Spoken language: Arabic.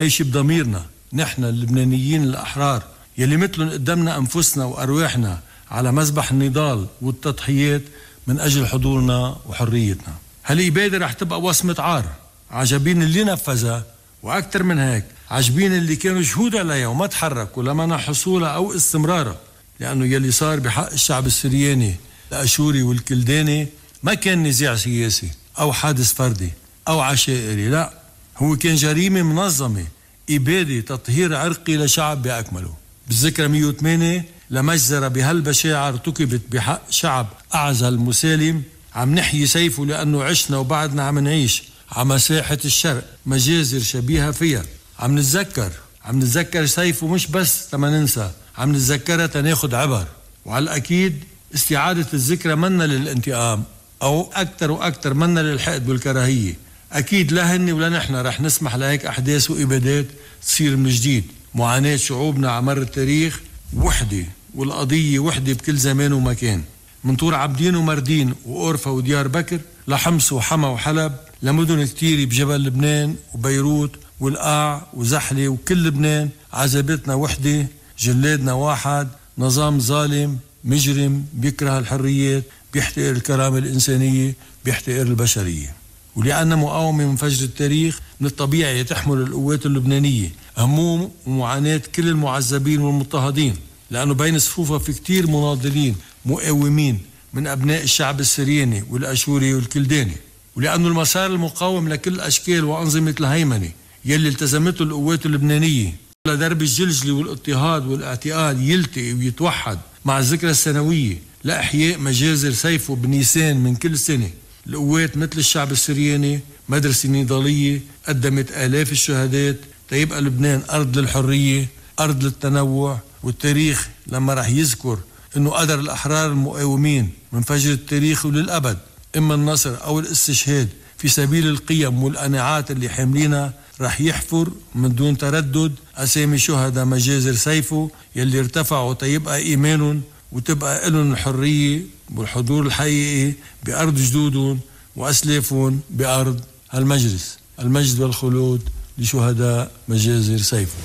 ايش بضميرنا نحن اللبنانيين الأحرار يلي مثلن قدمنا أنفسنا وأرواحنا على مذبح النضال والتضحيات من أجل حضورنا وحريتنا هالإبادة رح تبقى وصمة عار عجبين اللي نفذها وأكثر من هيك عجبين اللي كانوا شهود عليها وما تحركوا لمنع حصولها أو استمرارها لأنه يلي صار بحق الشعب السرياني الأشوري والكلداني ما كان نزاع سياسي أو حادث فردي أو عشائري لا هو كان جريمة منظمة إبادة تطهير عرقي لشعب بأكمله بالذكرى 108 لمجزرة بهالبشاعة ارتكبت بحق شعب أعزل مسالم عم نحيي سيفه لأنه عشنا وبعدنا عم نعيش على مساحة الشرق مجازر شبيهة فيها عم نتذكر عم نتذكر سيفه مش بس تما ننسى عم نتذكرها تناخد عبر وعلى الأكيد استعادة الذكرى منا للانتقام أو أكثر وأكثر منا للحقد والكراهية اكيد لا هن ولا نحن رح نسمح لهيك احداث وابادات تصير من جديد معاناه شعوبنا على مر التاريخ وحده والقضيه وحده بكل زمان ومكان من طور عبدين ومردين وأورفا وديار بكر لحمص وحما وحلب لمدن كتير بجبل لبنان وبيروت والقاع وزحلة وكل لبنان عزبتنا وحدة جلادنا واحد نظام ظالم مجرم بيكره الحريات بيحتقر الكرامة الإنسانية بيحتقر البشرية ولأن مقاومة من فجر التاريخ من الطبيعي تحمل القوات اللبنانية هموم ومعاناة كل المعذبين والمضطهدين لأنه بين صفوفها في كتير مناضلين مقاومين من أبناء الشعب السرياني والأشوري والكلداني ولأنه المسار المقاوم لكل أشكال وأنظمة الهيمنة يلي التزمته القوات اللبنانية لدرب الجلجلة والاضطهاد والاعتقال يلتقي ويتوحد مع الذكرى السنوية لإحياء مجازر سيفه بنيسان من كل سنة القوات مثل الشعب السرياني مدرسة نضالية قدمت آلاف الشهادات تيبقى لبنان أرض للحرية أرض للتنوع والتاريخ لما رح يذكر أنه قدر الأحرار المقاومين من فجر التاريخ وللأبد إما النصر أو الاستشهاد في سبيل القيم والقناعات اللي حاملينها رح يحفر من دون تردد أسامي شهداء مجازر سيفه يلي ارتفعوا تيبقى إيمانهم وتبقى لهم الحرية والحضور الحقيقي بأرض جدودهم وأسلافهم بأرض المجلس المجد والخلود لشهداء مجازر سيفه